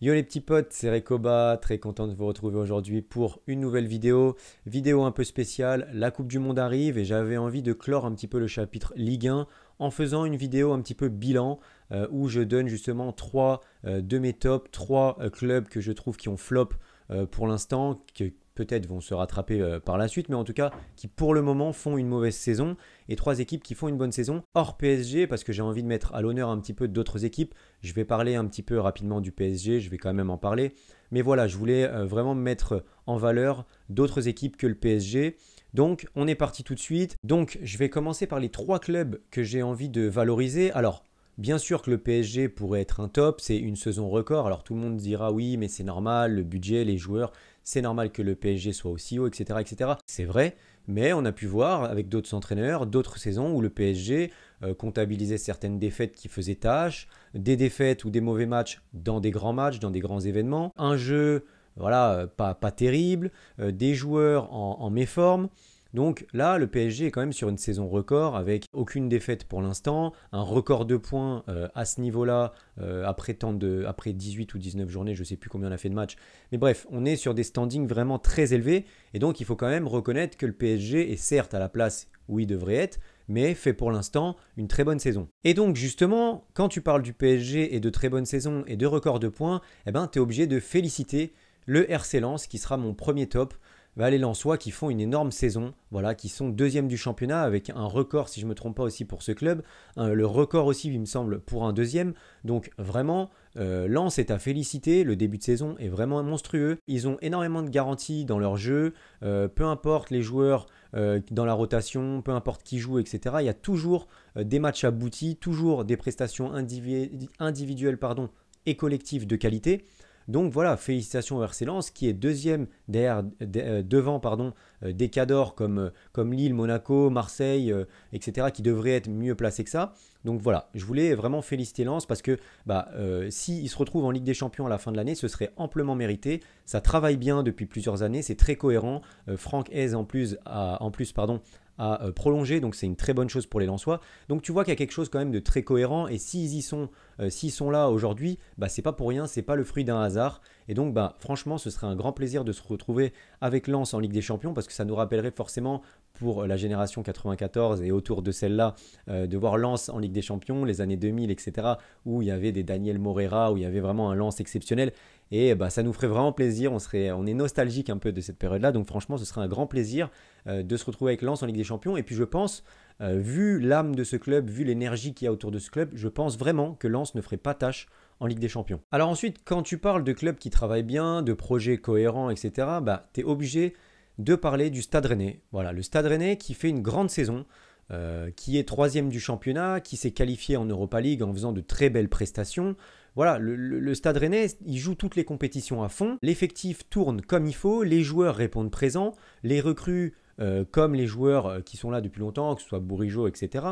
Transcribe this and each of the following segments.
Yo les petits potes, c'est Recoba, très content de vous retrouver aujourd'hui pour une nouvelle vidéo, vidéo un peu spéciale, la Coupe du Monde arrive et j'avais envie de clore un petit peu le chapitre Ligue 1 en faisant une vidéo un petit peu bilan euh, où je donne justement 3 euh, de mes tops, 3 euh, clubs que je trouve qui ont flop pour l'instant, peut-être vont se rattraper euh, par la suite, mais en tout cas qui pour le moment font une mauvaise saison, et trois équipes qui font une bonne saison, hors PSG, parce que j'ai envie de mettre à l'honneur un petit peu d'autres équipes, je vais parler un petit peu rapidement du PSG, je vais quand même en parler, mais voilà, je voulais euh, vraiment mettre en valeur d'autres équipes que le PSG. Donc on est parti tout de suite, donc je vais commencer par les trois clubs que j'ai envie de valoriser. Alors, Bien sûr que le PSG pourrait être un top, c'est une saison record. Alors tout le monde dira oui, mais c'est normal, le budget, les joueurs, c'est normal que le PSG soit aussi haut, etc. etc. C'est vrai, mais on a pu voir avec d'autres entraîneurs, d'autres saisons où le PSG euh, comptabilisait certaines défaites qui faisaient tâche, des défaites ou des mauvais matchs dans des grands matchs, dans des grands événements, un jeu voilà, euh, pas, pas terrible, euh, des joueurs en méforme. Donc là, le PSG est quand même sur une saison record avec aucune défaite pour l'instant, un record de points euh, à ce niveau-là euh, après, après 18 ou 19 journées, je ne sais plus combien on a fait de matchs. Mais bref, on est sur des standings vraiment très élevés et donc il faut quand même reconnaître que le PSG est certes à la place où il devrait être, mais fait pour l'instant une très bonne saison. Et donc justement, quand tu parles du PSG et de très bonne saison et de record de points, eh ben tu es obligé de féliciter le RC Lens qui sera mon premier top les Lensois qui font une énorme saison, voilà, qui sont deuxième du championnat avec un record, si je ne me trompe pas aussi pour ce club, le record aussi, il me semble, pour un deuxième. Donc vraiment, euh, Lens est à féliciter, le début de saison est vraiment monstrueux. Ils ont énormément de garanties dans leur jeu, euh, peu importe les joueurs euh, dans la rotation, peu importe qui joue, etc. Il y a toujours euh, des matchs aboutis, toujours des prestations individuelles et collectives de qualité. Donc voilà, félicitations à RC Lens qui est deuxième derrière, euh, devant pardon, euh, des cadors comme, euh, comme Lille, Monaco, Marseille, etc. qui devraient être mieux placés que ça. Donc voilà, je voulais vraiment féliciter Lens parce que bah, se retrouve en Ligue des Champions à la fin de l'année, ce serait amplement mérité. Ça travaille bien depuis plusieurs années, c'est très cohérent. Franck Hez en plus, a, en plus pardon, euh, prolonger, donc c'est une très bonne chose pour les Lensois. Donc tu vois qu'il y a quelque chose quand même de très cohérent, et s'ils y sont, euh, s'ils sont là aujourd'hui, bah c'est pas pour rien, c'est pas le fruit d'un hasard. Et donc bah franchement, ce serait un grand plaisir de se retrouver avec Lens en Ligue des Champions, parce que ça nous rappellerait forcément pour la génération 94 et autour de celle-là, euh, de voir Lens en Ligue des Champions, les années 2000, etc., où il y avait des Daniel Moreira, où il y avait vraiment un Lens exceptionnel. Et bah, ça nous ferait vraiment plaisir, on, serait, on est nostalgique un peu de cette période-là, donc franchement ce serait un grand plaisir euh, de se retrouver avec Lens en Ligue des Champions. Et puis je pense, euh, vu l'âme de ce club, vu l'énergie qu'il y a autour de ce club, je pense vraiment que Lens ne ferait pas tâche en Ligue des Champions. Alors ensuite, quand tu parles de clubs qui travaillent bien, de projets cohérents, etc., bah, tu es obligé de parler du Stade Rennais. Voilà, le Stade Rennais qui fait une grande saison, euh, qui est troisième du championnat, qui s'est qualifié en Europa League en faisant de très belles prestations. Voilà, le, Stade Rennais, il joue toutes les compétitions à fond, l'effectif tourne comme il faut, les joueurs répondent présents, les recrues euh, comme les joueurs euh, qui sont là depuis longtemps, que ce soit Bourigeau, etc.,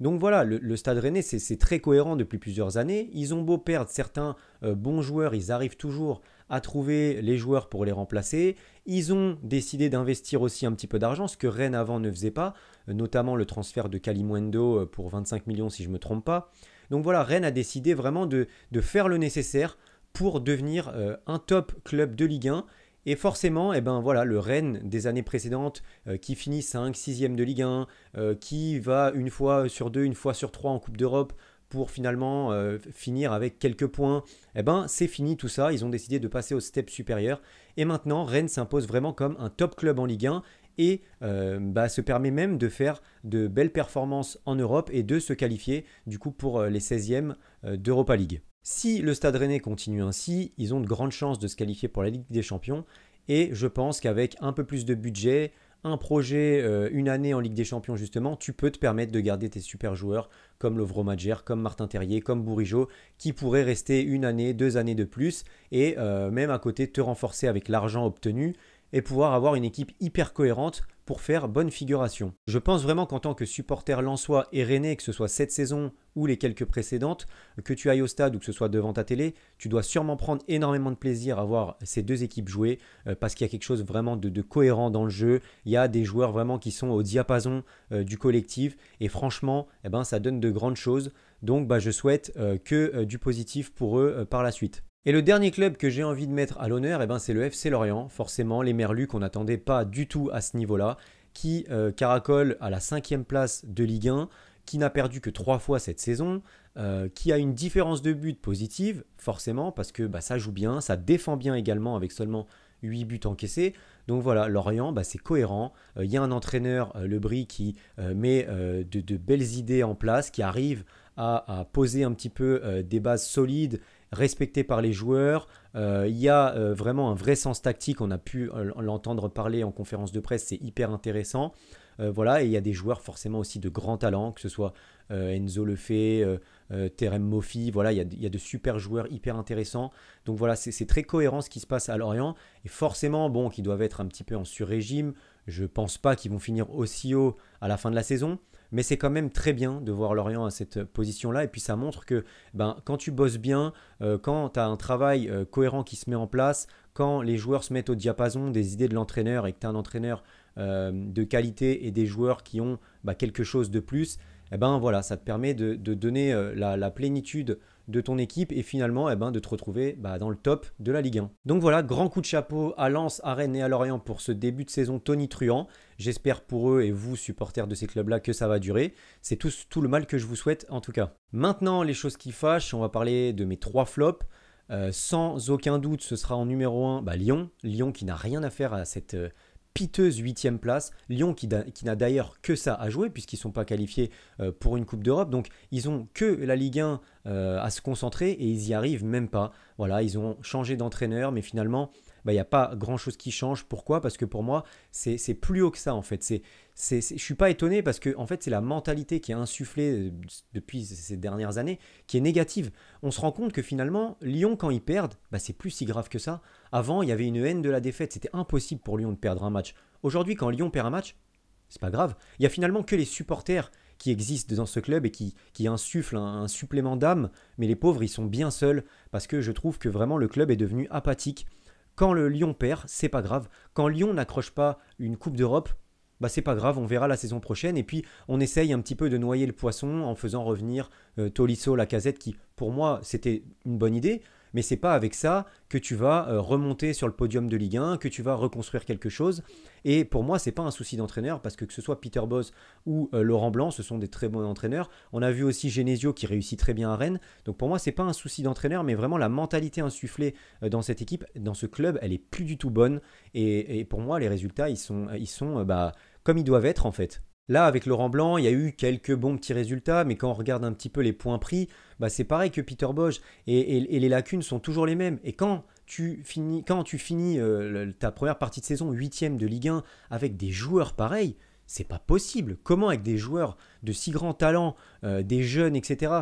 donc voilà, le, Stade Rennais, c'est très cohérent depuis plusieurs années. Ils ont beau perdre certains euh, bons joueurs, ils arrivent toujours à trouver les joueurs pour les remplacer. Ils ont décidé d'investir aussi un petit peu d'argent, ce que Rennes avant ne faisait pas, notamment le transfert de Kalimwendo euh, pour 25 millions si je ne me trompe pas. Donc voilà, Rennes a décidé vraiment de, faire le nécessaire pour devenir euh, un top club de Ligue 1 et forcément, eh ben voilà, le Rennes des années précédentes, euh, qui finit 5, 6e de Ligue 1, euh, qui va une fois sur deux, une fois sur trois en Coupe d'Europe pour finalement euh, finir avec quelques points, eh ben c'est fini tout ça, ils ont décidé de passer au step supérieur. Et maintenant, Rennes s'impose vraiment comme un top club en Ligue 1 et bah, se permet même de faire de belles performances en Europe et de se qualifier du coup pour les 16e d'Europa League. Si le Stade Rennais continue ainsi, ils ont de grandes chances de se qualifier pour la Ligue des Champions. Et je pense qu'avec un peu plus de budget, un projet, euh, une année en Ligue des Champions justement, tu peux te permettre de garder tes super joueurs comme Lovromager, comme Martin Terrier, comme Bourigeau, qui pourraient rester une année, deux années de plus, et euh, même à côté te renforcer avec l'argent obtenu et pouvoir avoir une équipe hyper cohérente pour faire bonne figuration. Je pense vraiment qu'en tant que supporter lançois et René, que ce soit cette saison ou les quelques précédentes, que tu ailles au stade ou que ce soit devant ta télé, tu dois sûrement prendre énormément de plaisir à voir ces deux équipes jouer euh, parce qu'il y a quelque chose vraiment de, cohérent dans le jeu. Il y a des joueurs vraiment qui sont au diapason euh, du collectif et franchement, eh ben, ça donne de grandes choses. Donc bah, je souhaite euh, que du positif pour eux par la suite. Et le dernier club que j'ai envie de mettre à l'honneur, eh ben, c'est le FC Lorient. Forcément, les Merlus qu'on n'attendait pas du tout à ce niveau-là, qui euh, caracole à la cinquième place de Ligue 1, qui n'a perdu que trois fois cette saison, euh, qui a une différence de but positive, forcément, parce que bah, ça joue bien, ça défend bien également avec seulement 8 buts encaissés. Donc voilà, Lorient, bah, c'est cohérent. Euh, il y a un entraîneur, Lebris, qui met de, belles idées en place, qui arrive à poser un petit peu des bases solides respecté par les joueurs. Euh, il y a euh, vraiment un vrai sens tactique. On a pu euh, l'entendre parler en conférence de presse, c'est hyper intéressant. voilà, et il y a des joueurs forcément aussi de grands talents, que ce soit Enzo Lefebvre, Terem Moffi. Voilà, il y, a, de super joueurs hyper intéressants. Donc voilà, c'est très cohérent ce qui se passe à Lorient. Et forcément, bon, qui doivent être un petit peu en sur-régime. Je pense pas qu'ils vont finir aussi haut à la fin de la saison. Mais c'est quand même très bien de voir Lorient à cette position-là. Et puis ça montre que ben, quand tu bosses bien, euh, quand tu as un travail euh, cohérent qui se met en place, quand les joueurs se mettent au diapason des idées de l'entraîneur et que tu as un entraîneur euh, de qualité et des joueurs qui ont bah, quelque chose de plus, eh ben voilà, ça te permet de, donner euh, la, plénitude de ton équipe et finalement eh ben, de te retrouver bah, dans le top de la Ligue 1. Donc voilà, grand coup de chapeau à Lens, à Rennes et à Lorient pour ce début de saison Tony Truant. J'espère pour eux et vous, supporters de ces clubs-là, que ça va durer. C'est tout, le mal que je vous souhaite en tout cas. Maintenant, les choses qui fâchent, on va parler de mes trois flops. Euh, sans aucun doute, ce sera en numéro 1 bah, Lyon. Lyon qui n'a rien à faire à cette... Euh, piteuse 8 place. Lyon qui, n'a d'ailleurs que ça à jouer puisqu'ils ne sont pas qualifiés euh, pour une Coupe d'Europe. Donc ils ont que la Ligue 1 euh, à se concentrer et ils y arrivent même pas. Voilà, ils ont changé d'entraîneur, mais finalement, bah, il n'y a pas grand-chose qui change. Pourquoi Parce que pour moi, c'est plus haut que ça, en fait. c'est c'est, je suis pas étonné parce que en fait c'est la mentalité qui est insufflée euh, depuis ces dernières années qui est négative. On se rend compte que finalement Lyon quand ils perdent, bah, c'est plus si grave que ça. Avant il y avait une haine de la défaite, c'était impossible pour Lyon de perdre un match. Aujourd'hui quand Lyon perd un match, c'est pas grave. Il y a finalement que les supporters qui existe dans ce club et qui, qui insuffle un, supplément d'âme, mais les pauvres, ils sont bien seuls, parce que je trouve que vraiment le club est devenu apathique. Quand le Lyon perd, c'est pas grave. Quand Lyon n'accroche pas une Coupe d'Europe, bah c'est pas grave, on verra la saison prochaine. Et puis on essaye un petit peu de noyer le poisson en faisant revenir euh, Tolisso, la casette, qui pour moi c'était une bonne idée, mais c'est pas avec ça que tu vas euh, remonter sur le podium de Ligue 1, que tu vas reconstruire quelque chose. Et pour moi, c'est pas un souci d'entraîneur parce que que ce soit Peter Boss ou euh, Laurent Blanc, ce sont des très bons entraîneurs. On a vu aussi Genesio qui réussit très bien à Rennes. Donc pour moi, c'est pas un souci d'entraîneur, mais vraiment la mentalité insufflée euh, dans cette équipe, dans ce club, elle est plus du tout bonne. Et, pour moi, les résultats, ils sont, ils sont bah, comme ils doivent être en fait. Là, avec Laurent Blanc, il y a eu quelques bons petits résultats, mais quand on regarde un petit peu les points pris, bah c'est pareil que Peter Bosch, et, les lacunes sont toujours les mêmes. Et quand tu finis, quand tu finis euh, ta première partie de saison, huitième de Ligue 1, avec des joueurs pareils, c'est pas possible. Comment avec des joueurs de si grand talent, euh, des jeunes, etc.,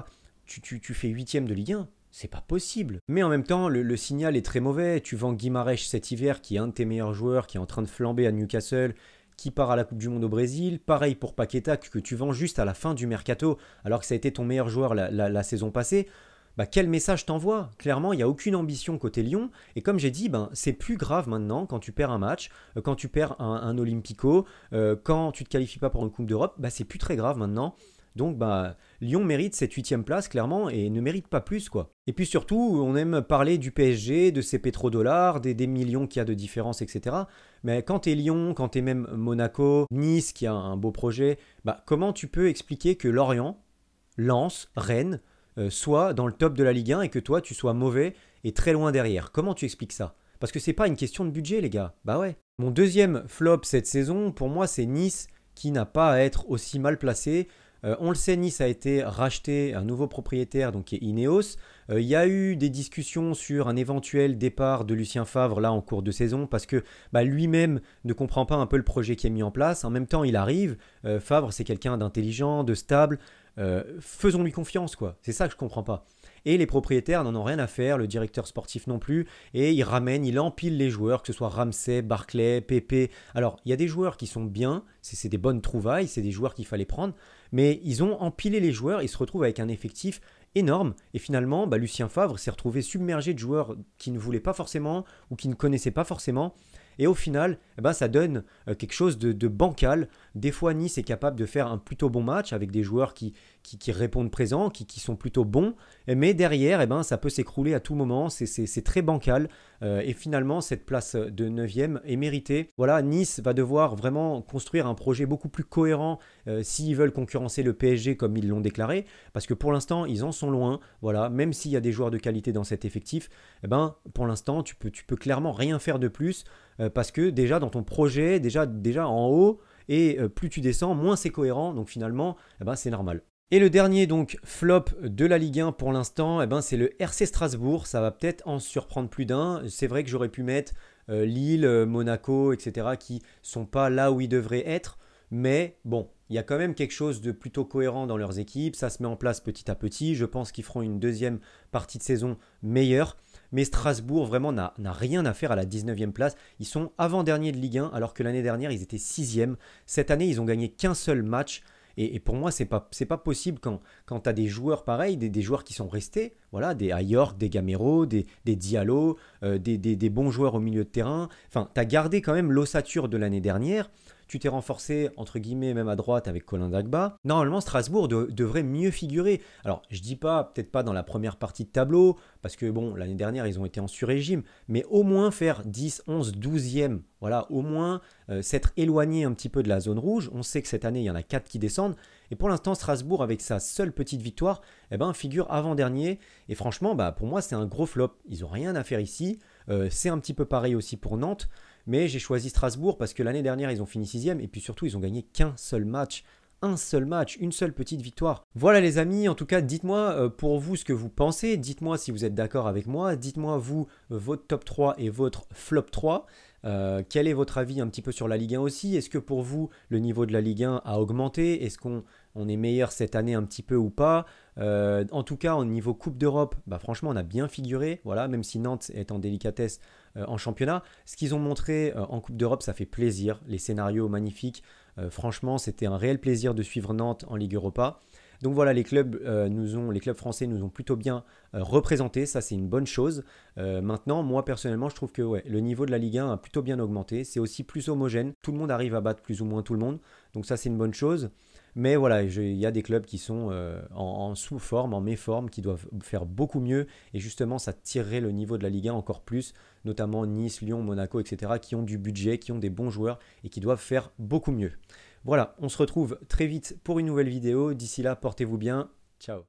tu, fais huitième de Ligue 1 c'est pas possible. Mais en même temps, le, signal est très mauvais. Tu vends Guimarèche cet hiver, qui est un de tes meilleurs joueurs, qui est en train de flamber à Newcastle, qui part à la Coupe du Monde au Brésil. Pareil pour Paqueta, que tu vends juste à la fin du mercato, alors que ça a été ton meilleur joueur la, saison passée. Bah, quel message t'envoie Clairement, il n'y a aucune ambition côté Lyon. Et comme j'ai dit, ben, c'est plus grave maintenant quand tu perds un match, euh, quand tu perds un, Olympico, euh, quand tu te qualifies pas pour une Coupe d'Europe, bah, c'est plus très grave maintenant. Donc bah, Lyon mérite cette huitième place clairement et ne mérite pas plus quoi. Et puis surtout, on aime parler du PSG, de ses pétrodollars, des, millions qu'il y a de différence, etc. Mais quand t'es Lyon, quand t'es même Monaco, Nice qui a un beau projet, bah, comment tu peux expliquer que Lorient, Lens, Rennes euh, soit dans le top de la Ligue 1 et que toi tu sois mauvais et très loin derrière Comment tu expliques ça Parce que c'est pas une question de budget les gars, bah ouais. Mon deuxième flop cette saison, pour moi, c'est Nice qui n'a pas à être aussi mal placé euh, on le sait, Nice a été racheté un nouveau propriétaire, donc qui est Ineos. Euh, il y a eu des discussions sur un éventuel départ de Lucien Favre là en cours de saison parce que bah, lui-même ne comprend pas un peu le projet qui est mis en place. En même temps, il arrive. Euh, Favre, c'est quelqu'un d'intelligent, de stable. faisons-lui confiance, quoi. C'est ça que je comprends pas et les propriétaires n'en ont rien à faire, le directeur sportif non plus, et il ramène, il empile les joueurs, que ce soit Ramsey, Barclay, Pepe. Alors, il y a des joueurs qui sont bien, c'est des bonnes trouvailles, c'est des joueurs qu'il fallait prendre, mais ils ont empilé les joueurs, ils se retrouvent avec un effectif énorme. Et finalement, bah, Lucien Favre s'est retrouvé submergé de joueurs qui ne voulaient pas forcément ou qui ne connaissaient pas forcément. Et au final, eh ben, ça donne euh, quelque chose de, bancal. Des fois, Nice est capable de faire un plutôt bon match avec des joueurs qui, qui, répondent présents, qui, sont plutôt bons. Mais derrière, eh ben, ça peut s'écrouler à tout moment. C'est très bancal. Euh, et finalement, cette place de 9e est méritée. Voilà, Nice va devoir vraiment construire un projet beaucoup plus cohérent euh, s'ils veulent concurrencer le PSG comme ils l'ont déclaré. Parce que pour l'instant, ils en sont loin. Voilà, même s'il y a des joueurs de qualité dans cet effectif, eh ben, pour l'instant, tu peux, tu peux clairement rien faire de plus. Euh, parce que déjà dans ton projet, déjà, déjà en haut, et euh, plus tu descends, moins c'est cohérent, donc finalement, eh ben, c'est normal. Et le dernier donc flop de la Ligue 1 pour l'instant, eh ben, c'est le RC Strasbourg, ça va peut-être en surprendre plus d'un, c'est vrai que j'aurais pu mettre euh, Lille, Monaco, etc., qui sont pas là où ils devraient être, mais bon, il y a quand même quelque chose de plutôt cohérent dans leurs équipes, ça se met en place petit à petit, je pense qu'ils feront une deuxième partie de saison meilleure. Mais Strasbourg, vraiment, n'a rien à faire à la 19e place. Ils sont avant-dernier de Ligue 1, alors que l'année dernière, ils étaient 6e. Cette année, ils ont gagné qu'un seul match. Et, pour moi, c'est pas, pas possible quand, tu as des joueurs pareils, des, joueurs qui sont restés, voilà, des Ayork, des Gamero, des, Diallo, euh, des, des, bons joueurs au milieu de terrain. Enfin, tu as gardé quand même l'ossature de l'année dernière tu t'es renforcé, entre guillemets, même à droite avec Colin Dagba. Normalement, Strasbourg devrait mieux figurer. Alors, je dis pas, peut-être pas dans la première partie de tableau, parce que bon, l'année dernière, ils ont été en sur-régime, mais au moins faire 10, 11, 12e. Voilà, au moins euh, s'être éloigné un petit peu de la zone rouge. On sait que cette année, il y en a 4 qui descendent. Et pour l'instant, Strasbourg, avec sa seule petite victoire, eh ben, figure avant-dernier. Et franchement, bah, pour moi, c'est un gros flop. Ils n'ont rien à faire ici. Euh, c'est un petit peu pareil aussi pour Nantes. Mais j'ai choisi Strasbourg parce que l'année dernière, ils ont fini sixième et puis surtout, ils ont gagné qu'un seul match un seul match, une seule petite victoire. Voilà les amis, en tout cas dites-moi euh, pour vous ce que vous pensez, dites-moi si vous êtes d'accord avec moi, dites-moi vous votre top 3 et votre flop 3. Euh, quel est votre avis un petit peu sur la Ligue 1 aussi Est-ce que pour vous le niveau de la Ligue 1 a augmenté Est-ce qu'on est meilleur cette année un petit peu ou pas euh, En tout cas, au niveau Coupe d'Europe, bah franchement on a bien figuré, voilà, même si Nantes est en délicatesse, euh, en championnat. Ce qu'ils ont montré euh, en Coupe d'Europe, ça fait plaisir. Les scénarios magnifiques. Euh, franchement, c'était un réel plaisir de suivre Nantes en Ligue Europa. Donc voilà, les clubs, les clubs français nous ont plutôt bien représentés, ça c'est une bonne chose. maintenant, moi personnellement, je trouve que le niveau de la Ligue 1 a plutôt bien augmenté, c'est aussi plus homogène, tout le monde arrive à battre plus ou moins tout le monde, donc ça c'est une bonne chose. Mais voilà, il y a des clubs qui sont euh, en, en sous-forme, en méforme, qui doivent faire beaucoup mieux. Et justement, ça tirerait le niveau de la Ligue 1 encore plus, notamment Nice, Lyon, Monaco, etc., qui ont du budget, qui ont des bons joueurs et qui doivent faire beaucoup mieux. Voilà, on se retrouve très vite pour une nouvelle vidéo. D'ici là, portez-vous bien. Ciao.